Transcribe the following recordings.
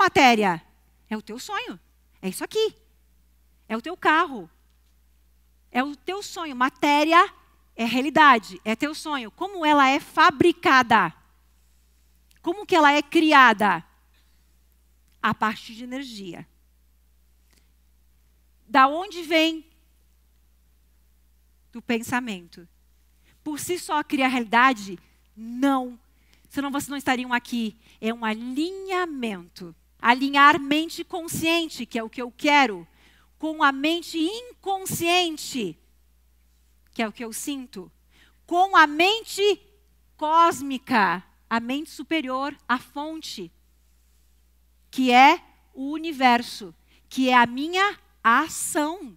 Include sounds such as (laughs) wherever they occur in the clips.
matéria? É o teu sonho. É isso aqui. É o teu carro. É o teu sonho. Matéria é realidade, é teu sonho. Como ela é fabricada? Como que ela é criada? A partir de energia. Da onde vem? Do pensamento. Por si só cria a realidade? Não. Senão vocês não estariam aqui. É um alinhamento Alinhar mente consciente, que é o que eu quero, com a mente inconsciente, que é o que eu sinto, com a mente cósmica, a mente superior, a fonte, que é o universo, que é a minha ação.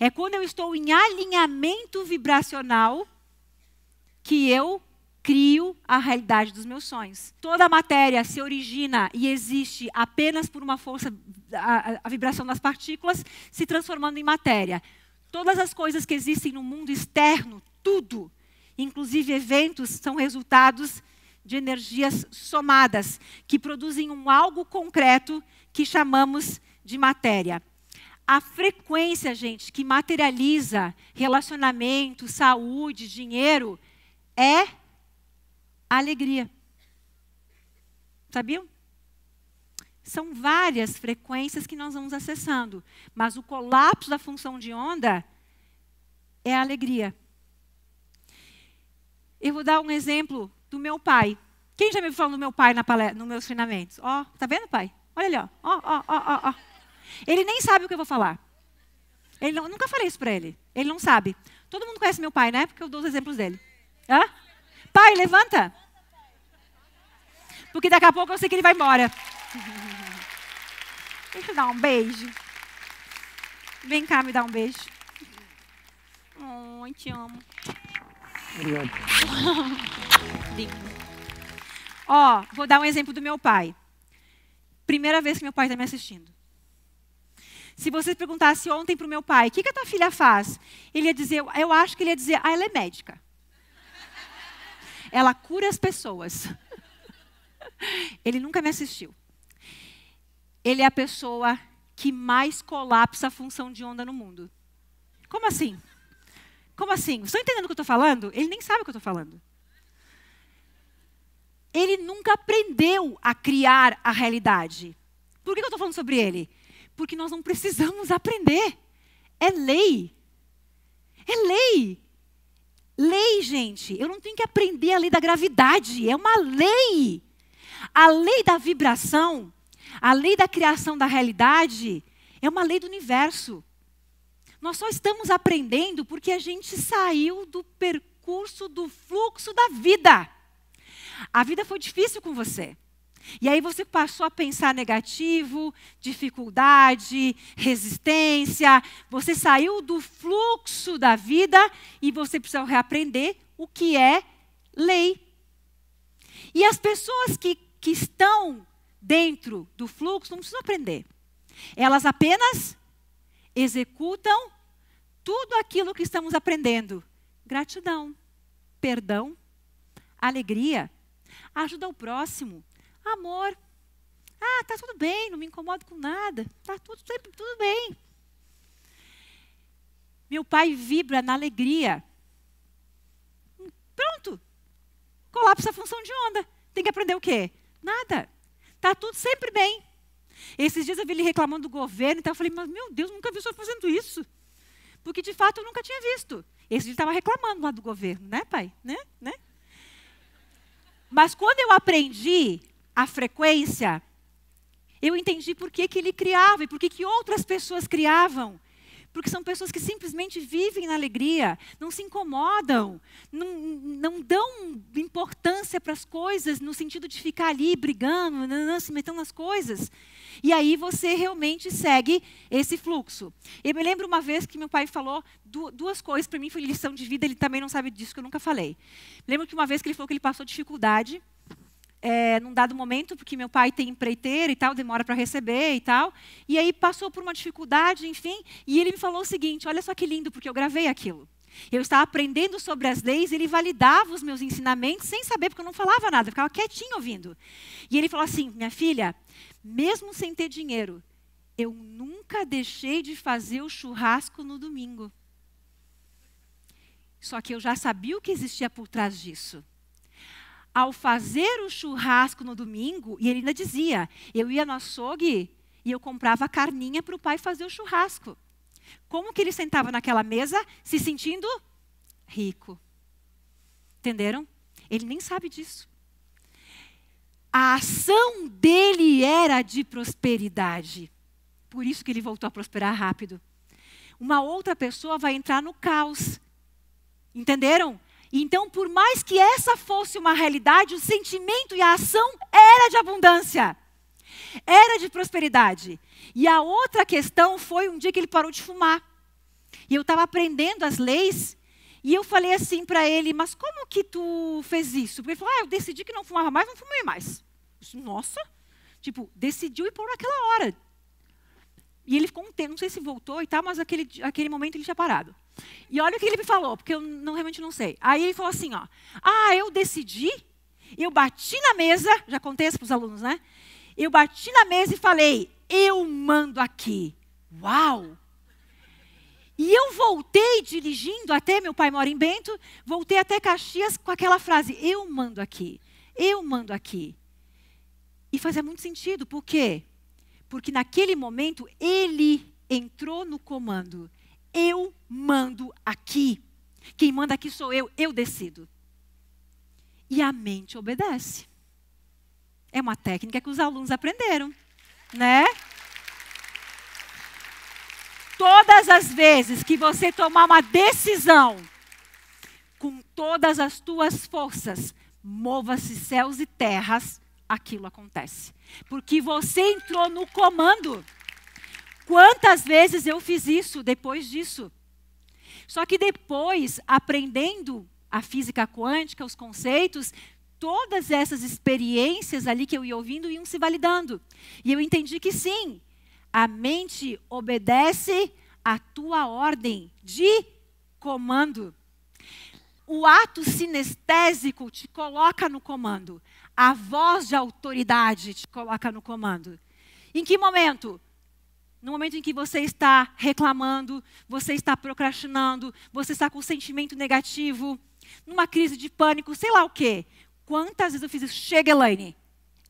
É quando eu estou em alinhamento vibracional que eu crio a realidade dos meus sonhos. Toda a matéria se origina e existe apenas por uma força, a, a vibração das partículas se transformando em matéria. Todas as coisas que existem no mundo externo, tudo, inclusive eventos, são resultados de energias somadas, que produzem um algo concreto que chamamos de matéria. A frequência, gente, que materializa relacionamento, saúde, dinheiro, é alegria. Sabiam? São várias frequências que nós vamos acessando, mas o colapso da função de onda é a alegria. Eu vou dar um exemplo do meu pai. Quem já me falou do meu pai na palestra, nos meus treinamentos? Ó, oh, tá vendo, pai? Olha ali, ó. Ó, ó, ó, ó. Ele nem sabe o que eu vou falar. Ele não, eu nunca falei isso para ele. Ele não sabe. Todo mundo conhece meu pai, né? Porque eu dou os exemplos dele. Hã? Pai, levanta. Porque daqui a pouco eu sei que ele vai embora. (laughs) Deixa eu dar um beijo. Vem cá me dar um beijo. Oh, eu te amo. Obrigado. (laughs) Ó, vou dar um exemplo do meu pai. Primeira vez que meu pai está me assistindo. Se vocês perguntassem ontem para o meu pai, o que, que a tua filha faz? Ele ia dizer, eu acho que ele ia dizer, ah, ela é médica ela cura as pessoas. (laughs) Ele nunca me assistiu. Ele é a pessoa que mais colapsa a função de onda no mundo. Como assim? Como assim? Estão entendendo o que eu estou falando? Ele nem sabe o que eu estou falando. Ele nunca aprendeu a criar a realidade. Por que eu estou falando sobre ele? Porque nós não precisamos aprender. É lei. É lei. Lei, gente, eu não tenho que aprender a lei da gravidade, é uma lei. A lei da vibração, a lei da criação da realidade, é uma lei do universo. Nós só estamos aprendendo porque a gente saiu do percurso, do fluxo da vida. A vida foi difícil com você. E aí você passou a pensar negativo, dificuldade, resistência. Você saiu do fluxo da vida e você precisa reaprender o que é lei. E as pessoas que, que estão dentro do fluxo não precisam aprender. Elas apenas executam tudo aquilo que estamos aprendendo. Gratidão, perdão, alegria, ajuda o próximo, Amor. Ah, tá tudo bem, não me incomodo com nada. Tá tudo sempre tudo bem. Meu pai vibra na alegria. Pronto. Colapsa a função de onda. Tem que aprender o quê? Nada. Tá tudo sempre bem. Esses dias eu vi ele reclamando do governo, então eu falei, mas meu Deus, nunca vi o senhor fazendo isso. Porque de fato eu nunca tinha visto. Esse dia estava reclamando lá do governo, né, pai? Né? Né? Mas quando eu aprendi a frequência, eu entendi por que, que ele criava e por que, que outras pessoas criavam. Porque são pessoas que simplesmente vivem na alegria, não se incomodam, não, não dão importância para as coisas, no sentido de ficar ali brigando, não, se metendo nas coisas. E aí você realmente segue esse fluxo. Eu me lembro uma vez que meu pai falou duas coisas, para mim foi lição de vida, ele também não sabe disso, que eu nunca falei. Lembro que uma vez que ele falou que ele passou dificuldade é, num dado momento, porque meu pai tem empreiteiro e tal, demora para receber e tal. E aí passou por uma dificuldade, enfim, e ele me falou o seguinte: olha só que lindo, porque eu gravei aquilo. Eu estava aprendendo sobre as leis, ele validava os meus ensinamentos sem saber, porque eu não falava nada, eu ficava quietinho ouvindo. E ele falou assim: minha filha, mesmo sem ter dinheiro, eu nunca deixei de fazer o churrasco no domingo. Só que eu já sabia o que existia por trás disso ao fazer o churrasco no domingo, e ele ainda dizia: eu ia no açougue e eu comprava carninha para o pai fazer o churrasco. Como que ele sentava naquela mesa se sentindo rico? Entenderam? Ele nem sabe disso. A ação dele era de prosperidade. Por isso que ele voltou a prosperar rápido. Uma outra pessoa vai entrar no caos. Entenderam? Então, por mais que essa fosse uma realidade, o sentimento e a ação era de abundância, era de prosperidade. E a outra questão foi um dia que ele parou de fumar. E eu estava aprendendo as leis e eu falei assim para ele: Mas como que tu fez isso? Porque ele falou: Ah, eu decidi que não fumava mais, não fumei mais. Disse, Nossa, tipo, decidiu e por naquela hora. E ele ficou um tempo, não sei se voltou e tal, mas aquele, aquele momento ele tinha parado. E olha o que ele me falou, porque eu não, realmente não sei. Aí ele falou assim, ó. Ah, eu decidi, eu bati na mesa, já contei para os alunos, né? Eu bati na mesa e falei, eu mando aqui. Uau! E eu voltei dirigindo até, meu pai mora em Bento, voltei até Caxias com aquela frase, eu mando aqui, eu mando aqui. E fazia muito sentido, por quê? Porque naquele momento ele entrou no comando eu mando aqui. Quem manda aqui sou eu, eu decido. E a mente obedece. É uma técnica que os alunos aprenderam, né? Todas as vezes que você tomar uma decisão com todas as tuas forças, mova-se céus e terras, aquilo acontece. Porque você entrou no comando. Quantas vezes eu fiz isso depois disso? Só que depois, aprendendo a física quântica, os conceitos, todas essas experiências ali que eu ia ouvindo iam se validando. E eu entendi que sim, a mente obedece à tua ordem de comando. O ato sinestésico te coloca no comando. A voz de autoridade te coloca no comando. Em que momento? No momento em que você está reclamando, você está procrastinando, você está com um sentimento negativo, numa crise de pânico, sei lá o quê. Quantas vezes eu fiz isso? Chega, Elaine.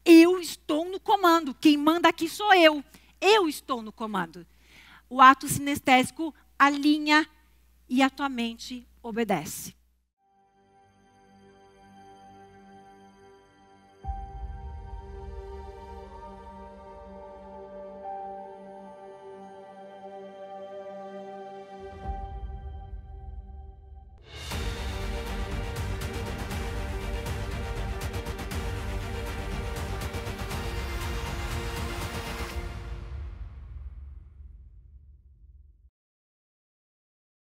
Eu estou no comando. Quem manda aqui sou eu. Eu estou no comando. O ato sinestésico alinha e a tua mente obedece.